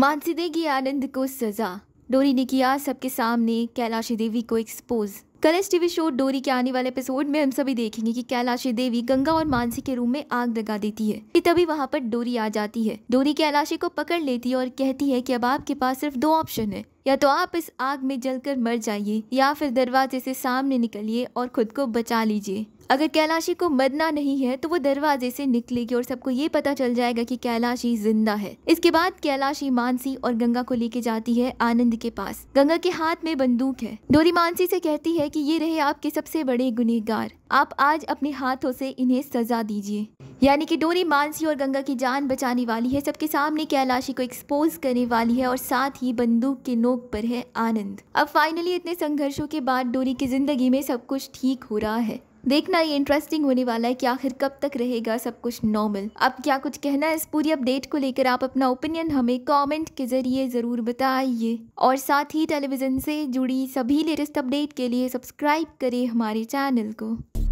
मानसी देगी आनंद को सज़ा डोरी ने किया सबके सामने कैलाशी देवी को एक्सपोज़ कलर्स टीवी शो डोरी के आने वाले एपिसोड में हम सभी देखेंगे कि कैलाशी देवी गंगा और मानसी के रूम में आग लगा देती है कि तभी वहाँ पर डोरी आ जाती है डोरी कैलाशी को पकड़ लेती है और कहती है कि अब आपके पास सिर्फ दो ऑप्शन है या तो आप इस आग में जलकर मर जाइए या फिर दरवाजे से सामने निकलिए और खुद को बचा लीजिए अगर कैलाशी को मरना नहीं है तो वो दरवाजे से निकलेगी और सबको ये पता चल जाएगा कि कैलाशी जिंदा है इसके बाद कैलाशी मानसी और गंगा को लेके जाती है आनंद के पास गंगा के हाथ में बंदूक है डोरी मानसी से कहती है है कि ये रहे आपके सबसे बड़े गुनहगार आप आज अपने हाथों से इन्हें सजा दीजिए यानी कि डोरी मानसी और गंगा की जान बचाने वाली है सबके सामने कैलाशी को एक्सपोज करने वाली है और साथ ही बंदूक के नोक पर है आनंद अब फाइनली इतने संघर्षों के बाद डोरी की जिंदगी में सब कुछ ठीक हो रहा है देखना ये इंटरेस्टिंग होने वाला है कि आखिर कब तक रहेगा सब कुछ नॉर्मल अब क्या कुछ कहना है इस पूरी अपडेट को लेकर आप अपना ओपिनियन हमें कमेंट के जरिए ज़रूर बताइए और साथ ही टेलीविज़न से जुड़ी सभी लेटेस्ट अपडेट के लिए सब्सक्राइब करें हमारे चैनल को